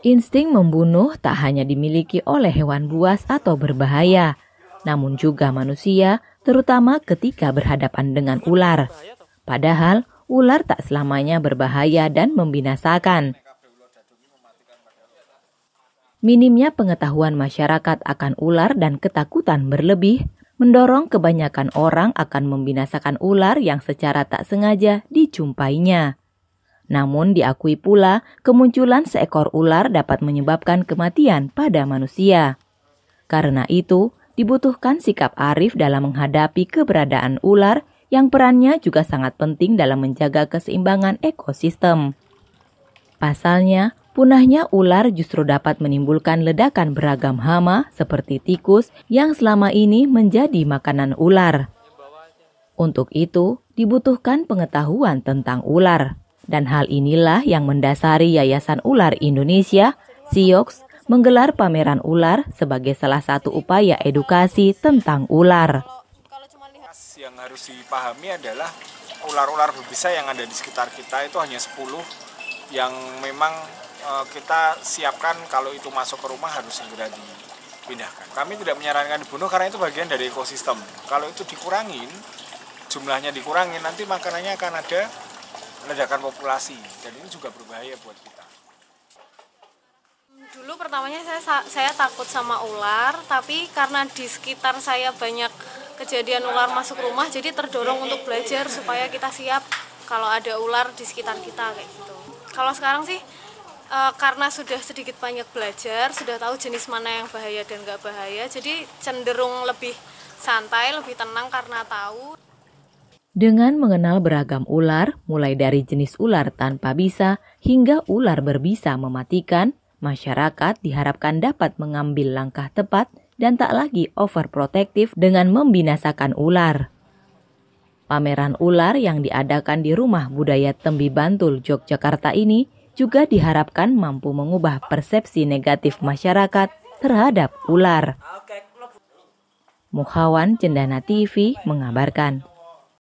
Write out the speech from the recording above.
Insting membunuh tak hanya dimiliki oleh hewan buas atau berbahaya, namun juga manusia, terutama ketika berhadapan dengan ular. Padahal, ular tak selamanya berbahaya dan membinasakan. Minimnya pengetahuan masyarakat akan ular dan ketakutan berlebih mendorong kebanyakan orang akan membinasakan ular yang secara tak sengaja dijumpainya. Namun diakui pula kemunculan seekor ular dapat menyebabkan kematian pada manusia. Karena itu, dibutuhkan sikap arif dalam menghadapi keberadaan ular yang perannya juga sangat penting dalam menjaga keseimbangan ekosistem. Pasalnya, punahnya ular justru dapat menimbulkan ledakan beragam hama seperti tikus yang selama ini menjadi makanan ular. Untuk itu, dibutuhkan pengetahuan tentang ular. Dan hal inilah yang mendasari Yayasan Ular Indonesia, SIOX, menggelar pameran ular sebagai salah satu upaya edukasi tentang ular. Yang harus dipahami adalah ular-ular berbisa yang ada di sekitar kita itu hanya 10 yang memang eh, kita siapkan kalau itu masuk ke rumah harus segera dipindahkan. Kami tidak menyarankan dibunuh karena itu bagian dari ekosistem. Kalau itu dikurangin, jumlahnya dikurangin, nanti makanannya akan ada ledakan populasi dan ini juga berbahaya buat kita. Dulu pertamanya saya saya takut sama ular, tapi karena di sekitar saya banyak kejadian ular masuk rumah, jadi terdorong untuk belajar supaya kita siap kalau ada ular di sekitar kita kayak gitu. Kalau sekarang sih e, karena sudah sedikit banyak belajar, sudah tahu jenis mana yang bahaya dan nggak bahaya, jadi cenderung lebih santai, lebih tenang karena tahu. Dengan mengenal beragam ular, mulai dari jenis ular tanpa bisa hingga ular berbisa mematikan, masyarakat diharapkan dapat mengambil langkah tepat dan tak lagi overprotektif dengan membinasakan ular. Pameran ular yang diadakan di Rumah Budaya Tembi Bantul, Yogyakarta ini juga diharapkan mampu mengubah persepsi negatif masyarakat terhadap ular. Muhawan Cendana TV mengabarkan.